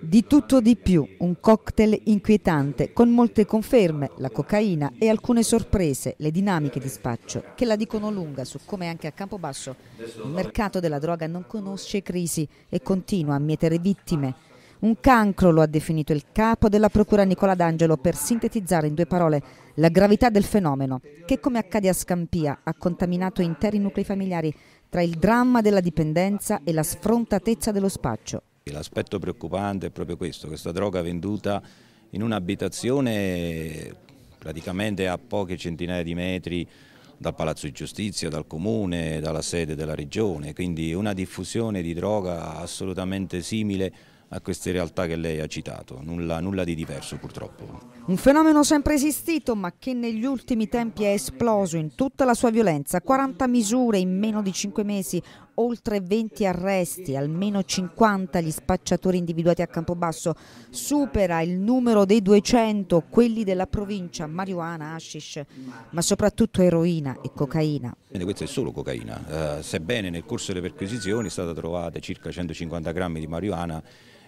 Di tutto di più, un cocktail inquietante con molte conferme, la cocaina e alcune sorprese, le dinamiche di spaccio, che la dicono lunga su come anche a Campobasso il mercato della droga non conosce crisi e continua a mietere vittime. Un cancro lo ha definito il capo della Procura Nicola D'Angelo per sintetizzare in due parole la gravità del fenomeno che, come accade a Scampia, ha contaminato interi nuclei familiari tra il dramma della dipendenza e la sfrontatezza dello spaccio. L'aspetto preoccupante è proprio questo, questa droga venduta in un'abitazione praticamente a poche centinaia di metri dal Palazzo di Giustizia, dal Comune, dalla sede della Regione, quindi una diffusione di droga assolutamente simile a queste realtà che lei ha citato, nulla, nulla, di diverso purtroppo. Un fenomeno sempre esistito ma che negli ultimi tempi è esploso in tutta la sua violenza, 40 misure in meno di 5 mesi, oltre 20 arresti, almeno 50 gli spacciatori individuati a Campobasso, supera il numero dei 200, quelli della provincia, marijuana, hashish, ma soprattutto eroina e cocaina. Questa è solo cocaina, eh, sebbene nel corso delle perquisizioni è stata trovata circa 150 grammi di marijuana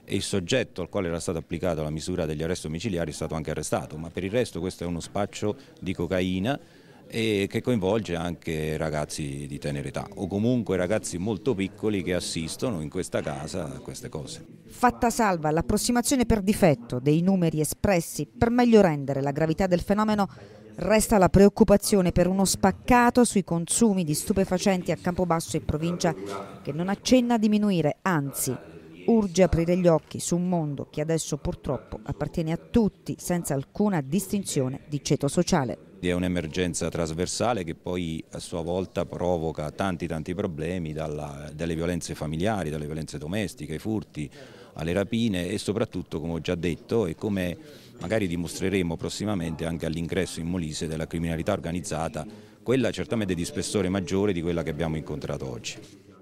e il soggetto al quale era stata applicata la misura degli arresti domiciliari è stato anche arrestato, ma per il resto questo è uno spaccio di cocaina e che coinvolge anche ragazzi di tenera età o comunque ragazzi molto piccoli che assistono in questa casa a queste cose. Fatta salva l'approssimazione per difetto dei numeri espressi per meglio rendere la gravità del fenomeno, resta la preoccupazione per uno spaccato sui consumi di stupefacenti a Campobasso e provincia che non accenna a diminuire, anzi urge aprire gli occhi su un mondo che adesso purtroppo appartiene a tutti senza alcuna distinzione di ceto sociale. Quindi è un'emergenza trasversale che poi a sua volta provoca tanti tanti problemi dalla, dalle violenze familiari, dalle violenze domestiche, ai furti, alle rapine e soprattutto come ho già detto e come magari dimostreremo prossimamente anche all'ingresso in Molise della criminalità organizzata, quella certamente di spessore maggiore di quella che abbiamo incontrato oggi.